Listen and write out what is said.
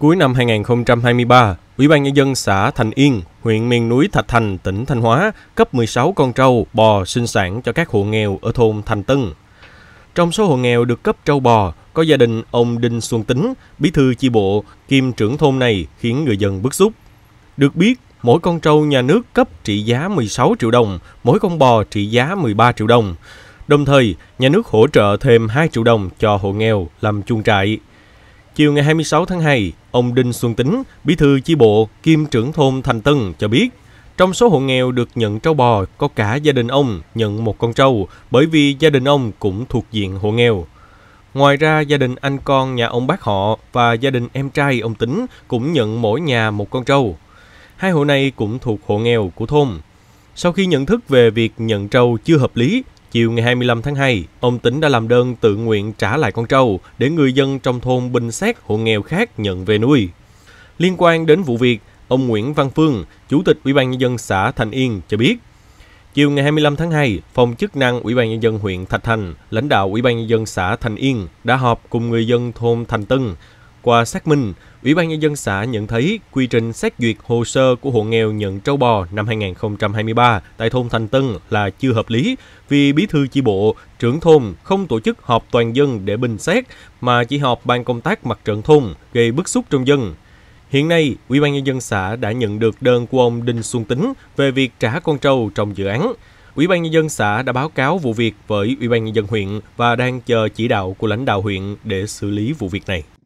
Cuối năm 2023, Ủy ban Nhân dân xã Thành Yên, huyện miền núi Thạch Thành, tỉnh Thanh Hóa cấp 16 con trâu, bò sinh sản cho các hộ nghèo ở thôn Thành Tân. Trong số hộ nghèo được cấp trâu bò, có gia đình ông Đinh Xuân Tính, bí thư chi bộ, kiêm trưởng thôn này khiến người dân bức xúc. Được biết, mỗi con trâu nhà nước cấp trị giá 16 triệu đồng, mỗi con bò trị giá 13 triệu đồng. Đồng thời, nhà nước hỗ trợ thêm 2 triệu đồng cho hộ nghèo làm chuồng trại Chiều ngày 26 tháng 2, ông Đinh Xuân Tính, bí thư chi bộ, kiêm trưởng thôn Thành Tân cho biết, trong số hộ nghèo được nhận trâu bò có cả gia đình ông nhận một con trâu bởi vì gia đình ông cũng thuộc diện hộ nghèo. Ngoài ra, gia đình anh con nhà ông bác họ và gia đình em trai ông Tính cũng nhận mỗi nhà một con trâu. Hai hộ này cũng thuộc hộ nghèo của thôn. Sau khi nhận thức về việc nhận trâu chưa hợp lý, Chiều ngày 25 tháng 2, ông Tính đã làm đơn tự nguyện trả lại con trâu để người dân trong thôn Bình Xét hộ nghèo khác nhận về nuôi. Liên quan đến vụ việc, ông Nguyễn Văn Phương, Chủ tịch Ủy ban nhân dân xã Thành Yên cho biết, Chiều ngày 25 tháng 2, phòng chức năng Ủy ban nhân dân huyện Thạch Thành, lãnh đạo Ủy ban nhân dân xã Thành Yên đã họp cùng người dân thôn Thành Tân qua xác minh, Ủy ban Nhân dân xã nhận thấy quy trình xét duyệt hồ sơ của hộ nghèo nhận trâu bò năm 2023 tại thôn Thành Tân là chưa hợp lý vì bí thư chi bộ, trưởng thôn không tổ chức họp toàn dân để bình xét mà chỉ họp ban công tác mặt trận thôn gây bức xúc trong dân. Hiện nay, Ủy ban Nhân dân xã đã nhận được đơn của ông Đinh Xuân Tính về việc trả con trâu trong dự án. Ủy ban nhân dân xã đã báo cáo vụ việc với Ủy ban nhân dân huyện và đang chờ chỉ đạo của lãnh đạo huyện để xử lý vụ việc này.